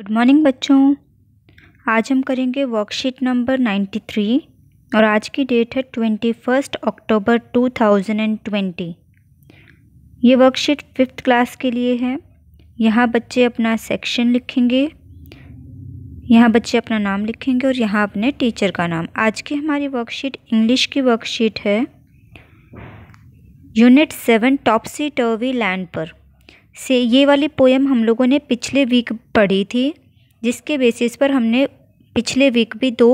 good morning बच्चों आज हम करेंगे वर्कशीट नंबर 93 और आज की डेट है ट्वेंटी फर्स्ट अक्टूबर 2020 ये वर्कशीट फिफ्थ क्लास के लिए है यहाँ बच्चे अपना सेक्शन लिखेंगे यहाँ बच्चे अपना नाम लिखेंगे और यहाँ अपने टीचर का नाम आज की हमारी वर्कशीट इंग्लिश की वर्कशीट है unit seven topsy turvy land पर से ये वाली पोएम हम लोगों ने पिछले वीक पढ़ी थी जिसके बेसिस पर हमने पिछले वीक भी दो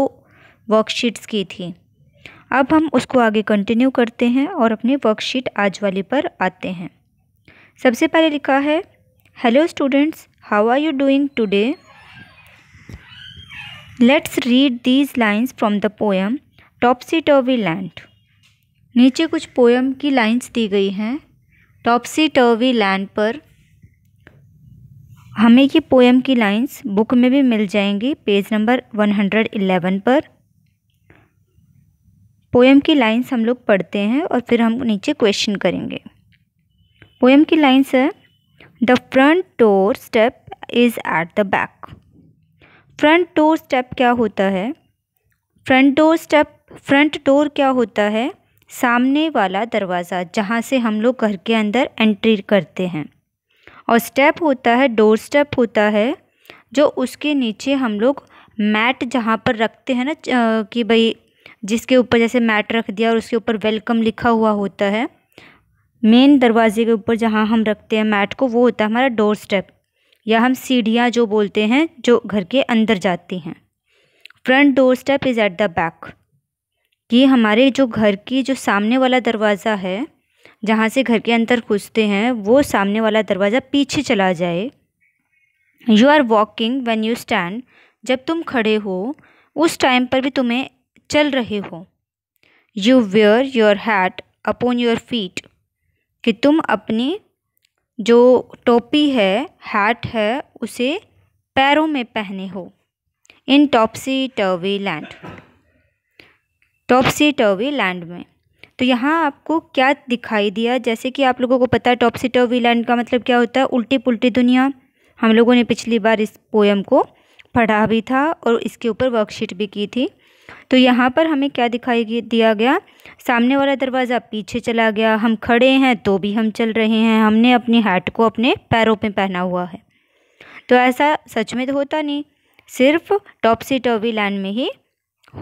वर्कशीट्स की थी अब हम उसको आगे कंटिन्यू करते हैं और अपनी वर्कशीट आज वाली पर आते हैं सबसे पहले लिखा है hello students how are you doing today let's read these lines from the poem topsy turvy land नीचे कुछ पोएम की लाइंस दी गई हैं टॉपसी टर्वी लैंड पर हमें ये पोएम की लाइंस बुक में भी मिल जाएंगी पेज नंबर 111 पर पोएम की लाइंस हम लोग पढ़ते हैं और फिर हम नीचे क्वेश्चन करेंगे पोएम की लाइंस है the front door step is at the back front door step क्या होता है front door step front door क्या होता है सामने वाला दरवाज़ा जहाँ से हम लोग घर के अंदर एंट्री करते हैं और स्टेप होता है डोर स्टेप होता है जो उसके नीचे हम लोग मैट जहाँ पर रखते हैं ना कि भाई जिसके ऊपर जैसे मैट रख दिया और उसके ऊपर वेलकम लिखा हुआ होता है मेन दरवाजे के ऊपर जहाँ हम रखते हैं मैट को वो होता है हमारा डोर स्टेप या हम सीढ़ियाँ जो बोलते हैं जो घर के अंदर जाती हैं front door step is at the back ये हमारे जो घर की जो सामने वाला दरवाज़ा है जहाँ से घर के अंदर घुसते हैं वो सामने वाला दरवाज़ा पीछे चला जाए you are walking when you stand जब तुम खड़े हो उस टाइम पर भी तुम्हें चल रहे हो you wear your hat upon your feet कि तुम अपनी जो टोपी है हैट है उसे पैरों में पहने हो इन टॉपसी टर्वी लैंड टॉपसी टर्वी लैंड में तो यहाँ आपको क्या दिखाई दिया जैसे कि आप लोगों को पता है टॉप सीटर लैंड का मतलब क्या होता है उल्टी पुल्टी दुनिया हम लोगों ने पिछली बार इस पोएम को पढ़ा भी था और इसके ऊपर वर्कशीट भी की थी तो यहाँ पर हमें क्या दिखाई दिया गया सामने वाला दरवाज़ा पीछे चला गया हम खड़े हैं तो भी हम चल रहे हैं हमने अपनी हैट को अपने पैरों पे पहना हुआ है तो ऐसा सच में तो होता नहीं सिर्फ सी टॉवी लैंड में ही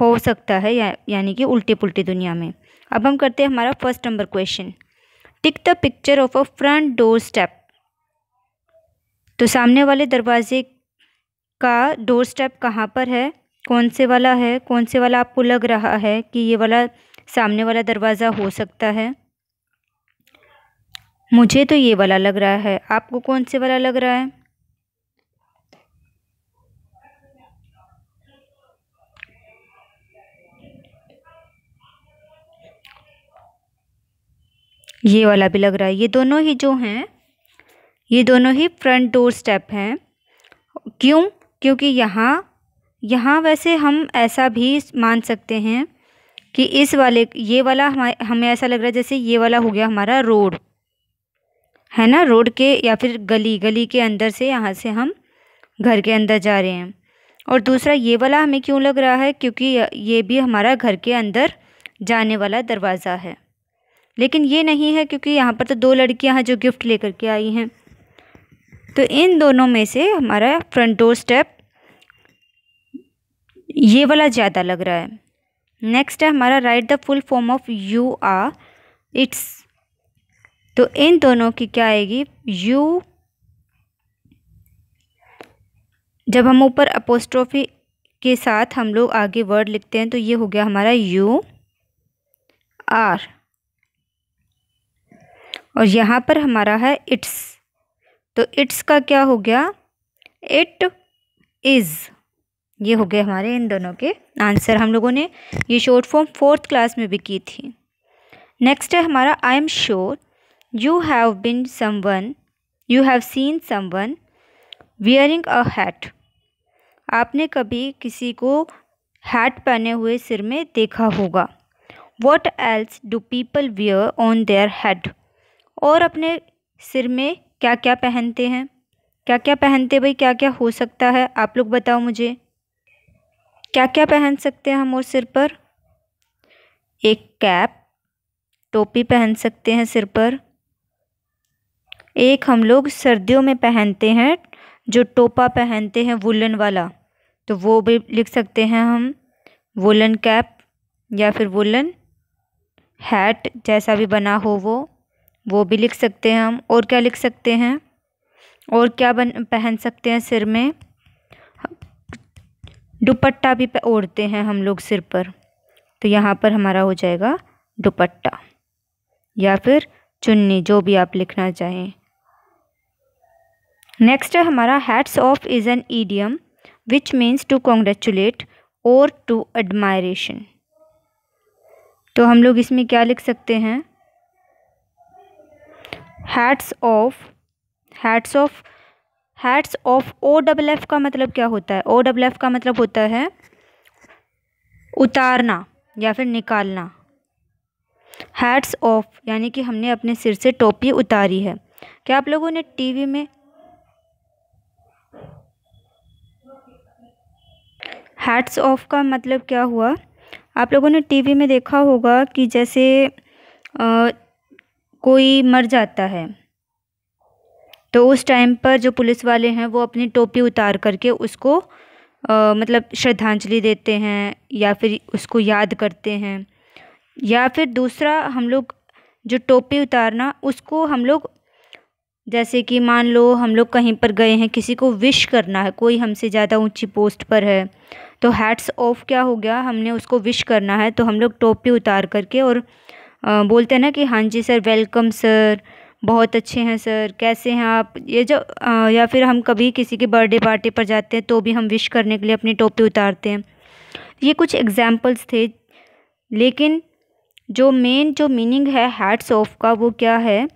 हो सकता है या, यानी कि उल्टी पुल्टी दुनिया में अब हम करते हैं हमारा first number question tick the picture of a front door step तो सामने वाले दरवाजे का डोर स्टेप कहाँ पर है कौन से वाला है कौन से वाला आपको लग रहा है कि ये वाला सामने वाला दरवाज़ा हो सकता है मुझे तो ये वाला लग रहा है आपको कौन से वाला लग रहा है ये वाला भी लग रहा है ये दोनों ही जो हैं ये दोनों ही फ्रंट डोर स्टेप हैं क्यों क्योंकि यहाँ यहाँ वैसे हम ऐसा भी मान सकते हैं कि इस वाले ये वाला हमें ऐसा लग रहा है जैसे ये वाला हो गया हमारा रोड है ना रोड के या फिर गली गली के अंदर से यहाँ से हम घर के अंदर जा रहे हैं और दूसरा ये वाला हमें क्यों लग रहा है क्योंकि ये भी हमारा घर के अंदर जाने वाला दरवाज़ा है लेकिन ये नहीं है क्योंकि यहाँ पर तो दो लड़कियाँ हैं जो गिफ्ट लेकर के आई हैं तो इन दोनों में से हमारा फ्रंट डोर स्टेप ये वाला ज़्यादा लग रहा है नेक्स्ट है हमारा write the full form of you're it's तो इन दोनों की क्या आएगी यू जब हम ऊपर अपोस्ट्रोफी के साथ हम लोग आगे वर्ड लिखते हैं तो ये हो गया हमारा यू आर और यहाँ पर हमारा है इट्स तो इट्स का क्या हो गया इट इज़ ये हो गए हमारे इन दोनों के आंसर हम लोगों ने ये शॉर्ट फॉर्म फोर्थ क्लास में भी की थी नेक्स्ट है हमारा I am sure you have been someone you have seen someone wearing a hat आपने कभी किसी को हैट पहने हुए सिर में देखा होगा what else do people wear on their head और अपने सिर में क्या क्या पहनते हैं क्या क्या पहनते भाई क्या क्या हो सकता है आप लोग बताओ मुझे क्या क्या पहन सकते हैं हम और सिर पर एक कैप टोपी पहन सकते हैं सिर पर एक हम लोग सर्दियों में पहनते हैं जो टोपा पहनते हैं वुलन वाला तो वो भी लिख सकते हैं हम वुलन कैप या फिर वुलन हैट जैसा भी बना हो वो वो भी लिख सकते हैं हम और क्या लिख सकते हैं और क्या बन पहन सकते हैं सिर में दुपट्टा भी ओढ़ते हैं हम लोग सिर पर तो यहाँ पर हमारा हो जाएगा दुपट्टा या फिर चुन्नी जो भी आप लिखना चाहें नेक्स्ट है हमारा hats off is an idiom which means to congratulate और टू एडमायरेशन तो हम लोग इसमें क्या लिख सकते हैं hats off hats off hats off O double F का मतलब क्या होता है ओ डबल एफ का मतलब होता है उतारना या फिर निकालना हैट्स ऑफ यानी कि हमने अपने सिर से टोपी उतारी है क्या आप लोगों ने टीवी में हैट्स ऑफ का मतलब क्या हुआ आप लोगों ने टीवी में देखा होगा कि जैसे आ, कोई मर जाता है तो उस टाइम पर जो पुलिस वाले हैं वो अपनी टोपी उतार करके उसको आ, मतलब श्रद्धांजलि देते हैं या फिर उसको याद करते हैं या फिर दूसरा हम लोग जो टोपी उतारना उसको हम लोग जैसे कि मान लो हम लोग कहीं पर गए हैं किसी को विश करना है कोई हमसे ज़्यादा ऊंची पोस्ट पर है तो हैट्स ऑफ क्या हो गया हमने उसको विश करना है तो हम लोग टोपी उतार करके और बोलते हैं ना कि हाँ जी सर वेलकम सर बहुत अच्छे हैं सर कैसे हैं आप ये जो आ, या फिर हम कभी किसी की बर्थडे पार्टी पर जाते हैं तो भी हम विश करने के लिए अपनी टोपी उतारते हैं ये कुछ एग्ज़ाम्पल्स थे लेकिन जो मेन जो मीनिंग है हैट्स ऑफ का वो क्या है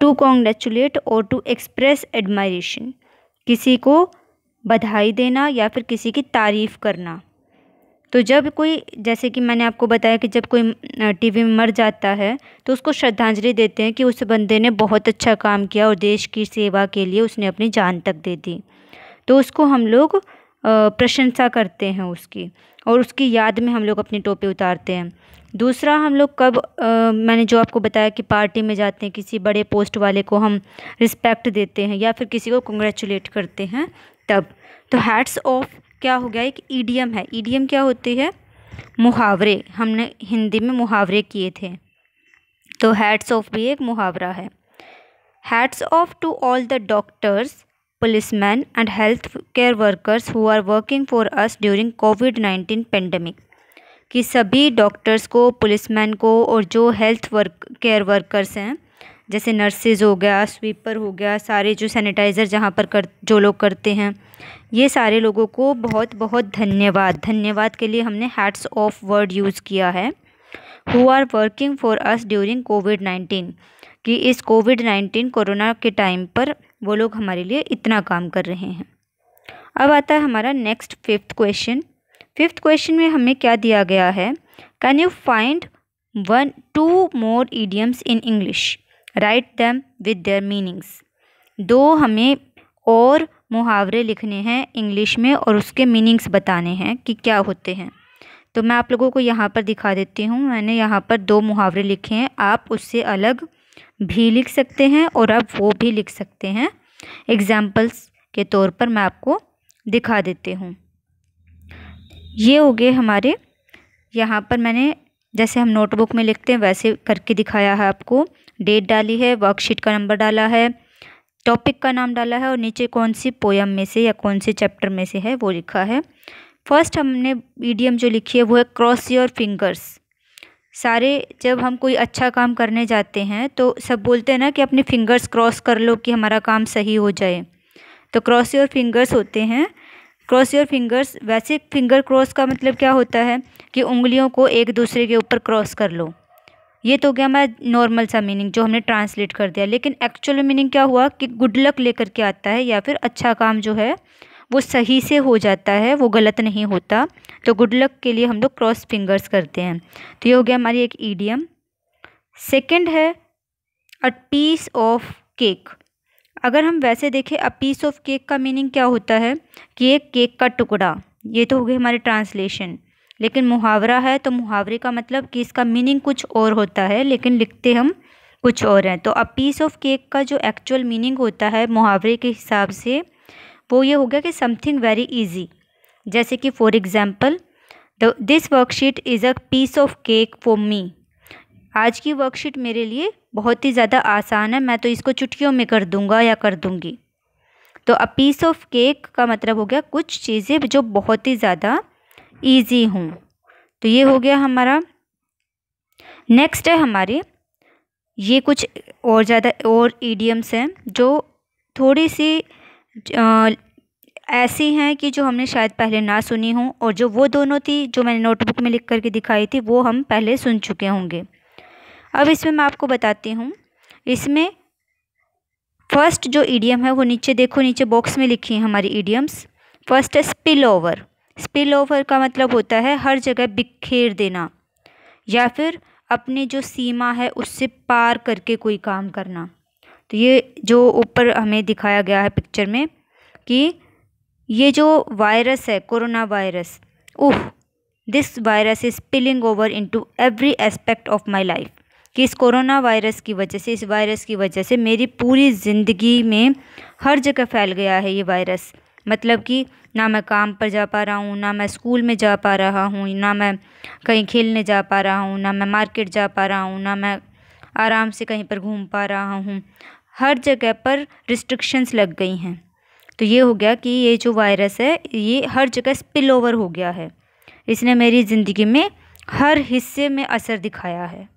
टू कॉन्ग्रेचुलेट और टू एक्सप्रेस एडमायरेशन किसी को बधाई देना या फिर किसी की तारीफ़ करना तो जब कोई जैसे कि मैंने आपको बताया कि जब कोई टीवी में मर जाता है तो उसको श्रद्धांजलि देते हैं कि उस बंदे ने बहुत अच्छा काम किया और देश की सेवा के लिए उसने अपनी जान तक दे दी तो उसको हम लोग प्रशंसा करते हैं उसकी और उसकी याद में हम लोग अपनी टोपी उतारते हैं दूसरा हम लोग कब आ, मैंने जो आपको बताया कि पार्टी में जाते हैं किसी बड़े पोस्ट वाले को हम रिस्पेक्ट देते हैं या फिर किसी को कंग्रेचुलेट करते हैं तब तो हैट्स ऑफ क्या हो गया एक ईडीएम है ईडीएम क्या होती है मुहावरे हमने हिंदी में मुहावरे किए थे तो हैट्स ऑफ भी एक मुहावरा है hats off to all the doctors policeman and health care workers who are working for us during covid nineteen pandemic कि सभी डॉक्टर्स को पुलिसमैन को और जो हेल्थ वर्क केयर वर्कर्स हैं जैसे नर्सेज हो गया स्वीपर हो गया सारे जो सैनिटाइज़र जहाँ पर कर जो लोग करते हैं ये सारे लोगों को बहुत बहुत धन्यवाद धन्यवाद के लिए हमने हैट्स ऑफ वर्ड यूज़ किया है who are working for us during covid nineteen कि इस कोविड नाइन्टीन कोरोना के टाइम पर वो लोग हमारे लिए इतना काम कर रहे हैं अब आता है हमारा next fifth question fifth question में हमें क्या दिया गया है can you find one two more idioms in English write them with their meanings दो हमें और मुहावरे लिखने हैं इंग्लिश में और उसके मीनिंग्स बताने हैं कि क्या होते हैं तो मैं आप लोगों को यहाँ पर दिखा देती हूँ मैंने यहाँ पर दो मुहावरे लिखे हैं आप उससे अलग भी लिख सकते हैं और आप वो भी लिख सकते हैं एग्ज़ाम्पल्स के तौर पर मैं आपको दिखा देती हूँ ये हो गए हमारे यहाँ पर मैंने जैसे हम नोटबुक में लिखते हैं वैसे करके दिखाया है आपको डेट डाली है वर्कशीट का नंबर डाला है टॉपिक का नाम डाला है और नीचे कौन सी पोयम में से या कौन से चैप्टर में से है वो लिखा है फर्स्ट हमने ईडीएम जो लिखी है वो है क्रॉस योर फिंगर्स सारे जब हम कोई अच्छा काम करने जाते हैं तो सब बोलते हैं ना कि अपने फिंगर्स क्रॉस कर लो कि हमारा काम सही हो जाए तो क्रॉस योर फिंगर्स होते हैं क्रॉस योर फिंगर्स वैसे फिंगर क्रॉस का मतलब क्या होता है कि उंगलियों को एक दूसरे के ऊपर क्रॉस कर लो ये तो हो गया हमारा नॉर्मल सा मीनिंग जो हमने ट्रांसलेट कर दिया लेकिन एक्चुअल मीनिंग क्या हुआ कि गुड लक लेकर के आता है या फिर अच्छा काम जो है वो सही से हो जाता है वो गलत नहीं होता तो गुड लक के लिए हम लोग क्रॉस फिंगर्स करते हैं तो ये हो गया हमारी एक ईडियम सेकेंड है अ पीस ऑफ केक अगर हम वैसे देखें अ पीस ऑफ केक का मीनिंग क्या होता है कि एक केक का टुकड़ा ये तो हो गया हमारे ट्रांसलेशन लेकिन मुहावरा है तो मुहावरे का मतलब कि इसका मीनिंग कुछ और होता है लेकिन लिखते हम कुछ और हैं तो अब पीस ऑफ केक का जो एक्चुअल मीनिंग होता है मुहावरे के हिसाब से वो ये हो गया कि समथिंग वेरी ईजी जैसे कि for example the this worksheet is a piece of cake for me आज की वर्कशीट मेरे लिए बहुत ही ज़्यादा आसान है मैं तो इसको चुटकियों में कर दूंगा या कर दूंगी तो अ पीस ऑफ केक का मतलब हो गया कुछ चीज़ें जो बहुत ही ज़्यादा ईजी हूँ तो ये हो गया हमारा नेक्स्ट है हमारी ये कुछ और ज़्यादा और ईडियम्स हैं जो थोड़ी सी ऐसी हैं कि जो हमने शायद पहले ना सुनी हों और जो वो दोनों थी जो मैंने नोटबुक में लिख करके दिखाई थी वो हम पहले सुन चुके होंगे अब इसमें मैं आपको बताती हूँ इसमें फर्स्ट जो ईडियम है वो नीचे देखो नीचे बॉक्स में लिखी है हमारी ईडियम्स फर्स्ट है स्पिल ओवर स्पिल ओवर का मतलब होता है हर जगह बिखेर देना या फिर अपनी जो सीमा है उससे पार करके कोई काम करना तो ये जो ऊपर हमें दिखाया गया है पिक्चर में कि ये जो वायरस है corona virus oh this virus is spilling over into every aspect of my life कि इस कोरोना वायरस की वजह से इस वायरस की वजह से मेरी पूरी ज़िंदगी में हर जगह फैल गया है ये वायरस मतलब कि ना मैं काम पर जा पा रहा हूँ ना मैं स्कूल में जा पा रहा हूँ ना मैं कहीं खेलने जा पा रहा हूँ ना मैं मार्केट जा पा रहा हूँ ना मैं आराम से कहीं पर घूम पा रहा हूँ हर जगह पर रिस्ट्रिक्शंस लग गई हैं तो ये हो गया कि ये जो वायरस है ये हर जगह स्पिल ओवर हो गया है इसने मेरी ज़िंदगी में हर हिस्से में असर दिखाया है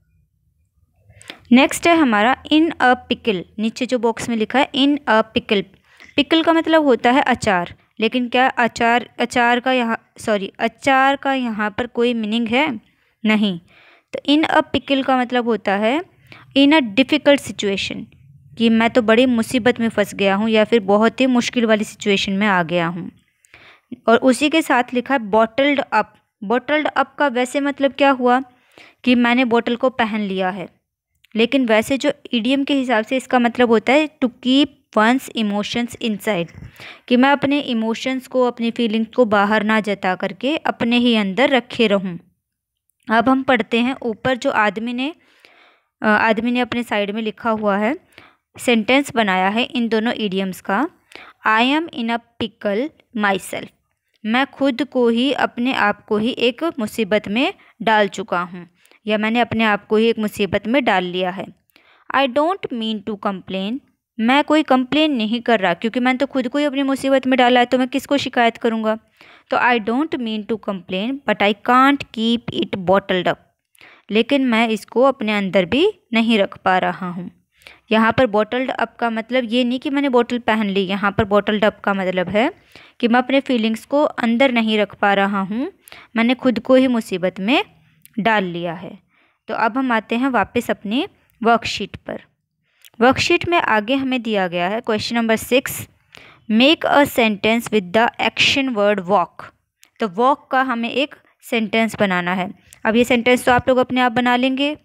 नेक्स्ट है हमारा इन अ पिकल नीचे जो बॉक्स में लिखा है इन अ पिकल पिकल का मतलब होता है अचार लेकिन क्या अचार अचार का यहाँ सॉरी अचार का यहाँ पर कोई मीनिंग है नहीं तो इन अ पिकल का मतलब होता है इन अ डिफ़िकल्ट सिचुएशन कि मैं तो बड़ी मुसीबत में फंस गया हूँ या फिर बहुत ही मुश्किल वाली सिचुएशन में आ गया हूँ और उसी के साथ लिखा है बॉटल्ड अप बॉटल्ड अप का वैसे मतलब क्या हुआ कि मैंने बॉटल को पहन लिया है लेकिन वैसे जो ईडीएम के हिसाब से इसका मतलब होता है to keep one's emotions inside कि मैं अपने इमोशंस को अपनी फीलिंग्स को बाहर ना जता करके अपने ही अंदर रखे रहूं अब हम पढ़ते हैं ऊपर जो आदमी ने आदमी ने अपने साइड में लिखा हुआ है सेंटेंस बनाया है इन दोनों ईडियम्स का I am in a pickle myself मैं खुद को ही अपने आप को ही एक मुसीबत में डाल चुका हूँ या मैंने अपने आप को ही एक मुसीबत में डाल लिया है I don't mean to complain मैं कोई कंप्लेन नहीं कर रहा क्योंकि मैंने तो खुद को ही अपनी मुसीबत में डाला है तो मैं किसको शिकायत करूँगा तो I don't mean to complain but I can't keep it bottled up लेकिन मैं इसको अपने अंदर भी नहीं रख पा रहा हूँ यहाँ पर बॉटल्ड अप का मतलब ये नहीं कि मैंने बॉटल पहन ली यहाँ पर बॉटल्ड अप का मतलब है कि मैं अपने फीलिंग्स को अंदर नहीं रख पा रहा हूँ मैंने खुद को ही मुसीबत में डाल लिया है तो अब हम आते हैं वापस अपनी वर्कशीट पर वर्कशीट में आगे हमें दिया गया है question number six make a sentence with the action word walk तो वॉक का हमें एक सेंटेंस बनाना है अब ये सेंटेंस तो आप लोग अपने आप बना लेंगे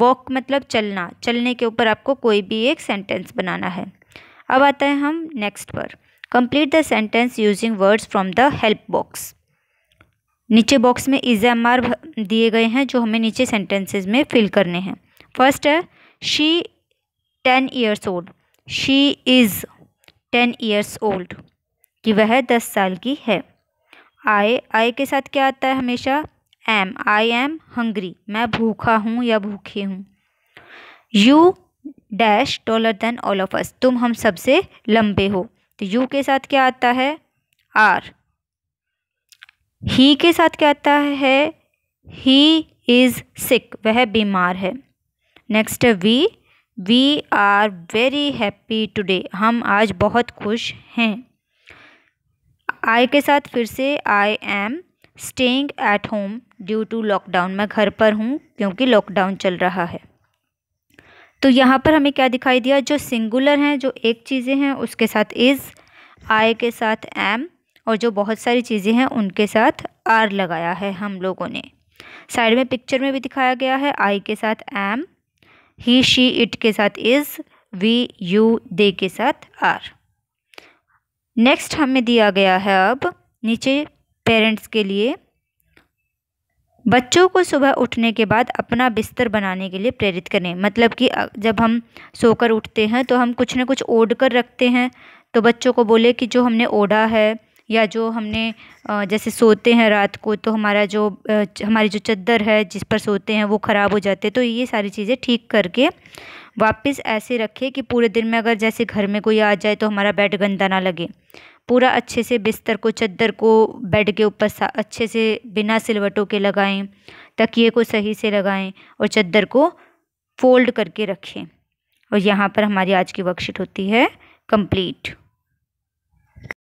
वॉक मतलब चलना चलने के ऊपर आपको कोई भी एक सेंटेंस बनाना है अब आता है हम नेक्स्ट पर complete the sentence using words from the help box नीचे बॉक्स में इज एम आर दिए गए हैं जो हमें नीचे सेंटेंसेज में फिल करने हैं फर्स्ट है she ten years old she is ten years old कि वह दस साल की है आई आई के साथ क्या आता है हमेशा एम आई एम हंग्री मैं भूखा हूँ या भूखी हूँ you dash taller than all of us तुम हम सबसे लंबे हो तो यू के साथ क्या आता है आर ही के साथ क्या आता है ही इज़ सिक वह बीमार है next we we are very happy today हम आज बहुत खुश हैं आई के साथ फिर से I am staying at home due to lockdown मैं घर पर हूँ क्योंकि लॉकडाउन चल रहा है तो यहाँ पर हमें क्या दिखाई दिया जो सिंगुलर हैं जो एक चीज़ें हैं उसके साथ इज़ आई के साथ एम और जो बहुत सारी चीज़ें हैं उनके साथ आर लगाया है हम लोगों ने साइड में पिक्चर में भी दिखाया गया है आई के साथ एम ही शी इट के साथ इज़ वी यू दे के साथ आर नेक्स्ट हमें दिया गया है अब नीचे पेरेंट्स के लिए बच्चों को सुबह उठने के बाद अपना बिस्तर बनाने के लिए प्रेरित करें मतलब कि जब हम सोकर उठते हैं तो हम कुछ ना कुछ ओढ़ कर रखते हैं तो बच्चों को बोले कि जो हमने ओढ़ा है या जो हमने जैसे सोते हैं रात को तो हमारा जो हमारी जो चद्दर है जिस पर सोते हैं वो ख़राब हो जाते हैं तो ये सारी चीज़ें ठीक करके वापस ऐसे रखें कि पूरे दिन में अगर जैसे घर में कोई आ जाए तो हमारा बेड गंदा ना लगे पूरा अच्छे से बिस्तर को चद्दर को बेड के ऊपर अच्छे से बिना सिलवटों के लगाएं तकिए को सही से लगाएं और चद्दर को फोल्ड करके रखें और यहाँ पर हमारी आज की वर्कशीट होती है कंप्लीट